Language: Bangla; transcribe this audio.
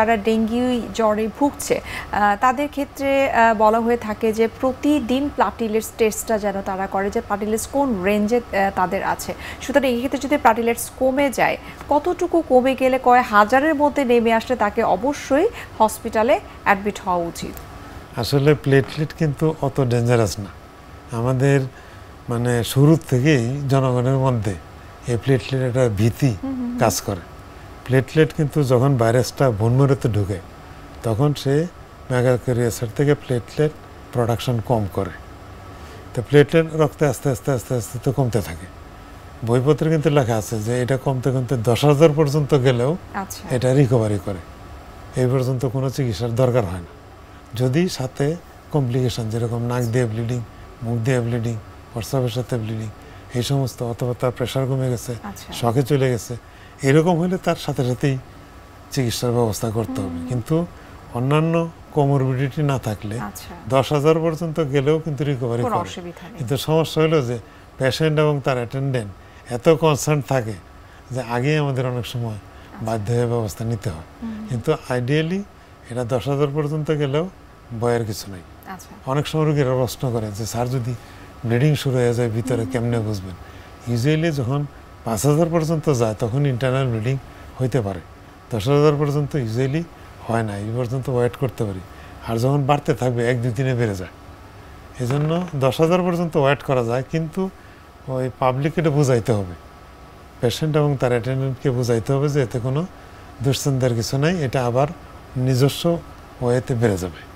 তারা ডেঙ্গি জ্বরে ভুগছে তাদের ক্ষেত্রে বলা হয়ে থাকে যে প্রতিদিন প্লাটিলেটস টেস্টটা যেন তারা করে যে প্লাটিলেটস কোন রেঞ্জে তাদের আছে সুতরাং এই ক্ষেত্রে যদি প্লাটিলেটস কমে যায় কতটুকু কমে গেলে কয় হাজারের মধ্যে নেমে আসলে তাকে অবশ্যই হসপিটালে অ্যাডমিট হওয়া উচিত আসলে প্লেটলেট কিন্তু অত ডেঞ্জারাস না আমাদের মানে শুরুর থেকেই জনগণের মধ্যে এই প্লেটলেট একটা ভীতি কাজ করে প্লেটলেট কিন্তু যখন ভাইরাসটা ভুনমুরেতে ঢুকে তখন সে ম্যাগাকেরিয়াসের থেকে প্লেটলেট প্রোডাকশন কম করে তো প্লেটলেট রক্তে আস্তে আস্তে আস্তে আস্তে তো কমতে থাকে বইপত্রে কিন্তু লেখা আছে যে এটা কমতে কমতে দশ হাজার পর্যন্ত গেলেও আচ্ছা। এটা রিকভারি করে এই পর্যন্ত কোনো চিকিৎসার দরকার হয় না যদি সাথে কমপ্লিকেশান যেরকম নাক দিয়ে ব্লিডিং মুখ দিয়ে ব্লিডিং প্রস্রাবের সাথে ব্লিডিং এই সমস্ত অথবা তার প্রেশার কমে গেছে শখে আচ্ছা। চলে গেছে এরকম হলে তার সাথে সাথেই চিকিৎসার ব্যবস্থা করতে হবে কিন্তু অন্যান্য কোমরবিডিটি না থাকলে আচ্ছা। দশ হাজার পর্যন্ত গেলেও কিন্তু রিকভারি করে কিন্তু সমস্যা হলো যে পেশেন্ট এবং তার অ্যাটেন্ডেন্ট এত কনসার্ন থাকে যে আগে আমাদের অনেক সময় আচ্ছা। বাধ্য হয়ে ব্যবস্থা নিতে হয় কিন্তু আইডিয়ালি এটা দশ হাজার পর্যন্ত গেলেও বয়ের কিছু নেই আচ্ছা। অনেক সময় রোগীরা প্রশ্ন করে যে স্যার যদি ব্লিডিং শুরু হয়ে যায় ভিতরে কেমনে বুঝবেন ইউজুয়ালি যখন পাঁচ হাজার পর্যন্ত যায় তখন ইন্টারনাল ব্লিডিং হইতে পারে দশ হাজার পর্যন্ত ইউজুয়ালি হয় না এই পর্যন্ত ওয়েট করতে পারি আর যখন বাড়তে থাকবে এক দুই দিনে বেড়ে যায় এই জন্য দশ হাজার পর্যন্ত ওয়েট করা যায় কিন্তু ওই পাবলিক এটা বোঝাইতে হবে পেশেন্ট এবং তার অ্যাটেন্ডেন্টকে বোঝাইতে হবে যে এতে কোনো দুশ্চিন্তার কিছু নাই এটা আবার নিজস্ব ওয়েতে বেড়ে যাবে